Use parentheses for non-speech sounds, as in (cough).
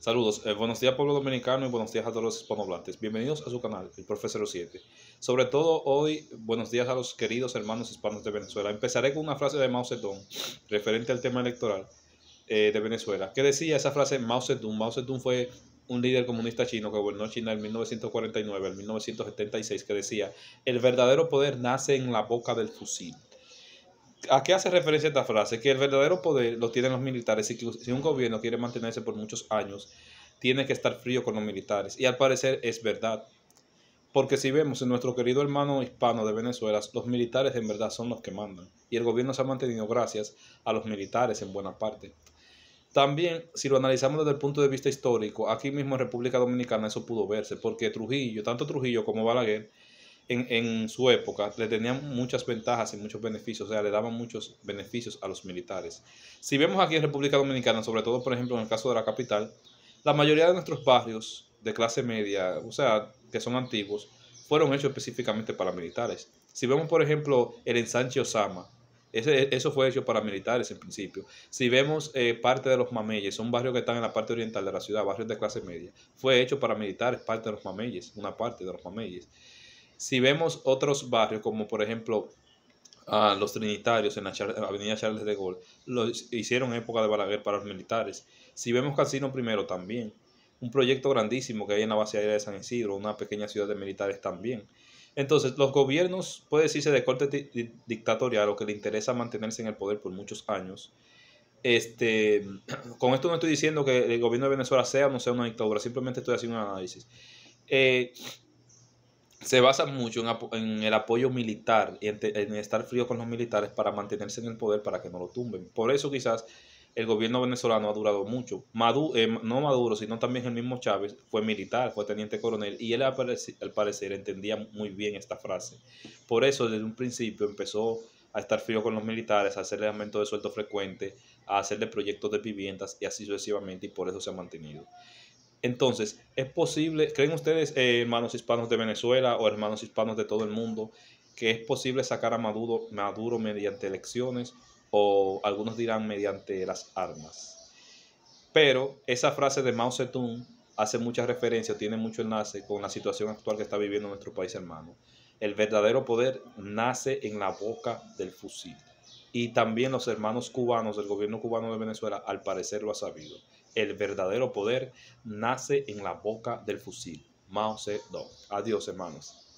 Saludos, eh, buenos días pueblo dominicano y buenos días a todos los hispanohablantes. Bienvenidos a su canal, el Profe 7. Sobre todo hoy, buenos días a los queridos hermanos hispanos de Venezuela. Empezaré con una frase de Mao Zedong referente al tema electoral eh, de Venezuela. ¿Qué decía esa frase Mao Zedong? Mao Zedong fue un líder comunista chino que gobernó China en 1949 al 1976 que decía, el verdadero poder nace en la boca del fusil. ¿A qué hace referencia esta frase? Que el verdadero poder lo tienen los militares y que si un gobierno quiere mantenerse por muchos años, tiene que estar frío con los militares. Y al parecer es verdad. Porque si vemos en nuestro querido hermano hispano de Venezuela, los militares en verdad son los que mandan. Y el gobierno se ha mantenido gracias a los militares en buena parte. También, si lo analizamos desde el punto de vista histórico, aquí mismo en República Dominicana eso pudo verse, porque Trujillo, tanto Trujillo como Balaguer, en, su época le tenían muchas ventajas y muchos beneficios, o sea, le daban muchos beneficios a los militares. Si vemos aquí en República Dominicana, sobre todo, por ejemplo, en el caso de la capital, la mayoría de nuestros barrios de clase media, o sea, que son antiguos, fueron hechos específicamente para militares. Si vemos, por ejemplo, el ensanche Osama, eso fue hecho para militares en principio. Si vemos eh, parte de los mameyes, son barrios que están en la parte oriental de la ciudad, barrios de clase media, fue hecho para militares, parte de los mameyes, una parte de los mameyes. Si vemos otros barrios, como por ejemplo uh, los Trinitarios en la Avenida Charles de Gaulle, lo hicieron en época de Balaguer para los militares. Si vemos Casino primero también, un proyecto grandísimo que hay en la base aérea de San Isidro, una pequeña ciudad de militares también. Entonces, los gobiernos, puede decirse de corte dictatorial, lo que le interesa mantenerse en el poder por muchos años. Este, (clears throat) con esto no estoy diciendo que el gobierno de Venezuela sea o no sea una dictadura, simplemente estoy haciendo un análisis. Eh, se basa mucho en, el apoyo militar y en, estar frío con los militares para mantenerse en el poder para que no lo tumben. Por eso quizás el gobierno venezolano ha durado mucho. Maduro, eh, no Maduro, sino también el mismo Chávez fue militar, fue teniente coronel y él al, al parecer entendía muy bien esta frase. Por eso desde un principio empezó a estar frío con los militares, a hacerle aumento de sueldo frecuente, a hacerle proyectos de viviendas y así sucesivamente y por eso se ha mantenido. Entonces, ¿es posible, creen ustedes, eh, hermanos hispanos de Venezuela o hermanos hispanos de todo el mundo, que es posible sacar a Maduro, Maduro mediante elecciones o algunos dirán mediante las armas? Pero esa frase de Mao Zedong hace mucha referencia, tiene mucho enlace con la situación actual que está viviendo nuestro país hermano. El verdadero poder nace en la boca del fusil. Y también los hermanos cubanos, el gobierno cubano de Venezuela, al parecer lo ha sabido. El verdadero poder nace en la boca del fusil. Mao Zedong. Adiós, hermanos.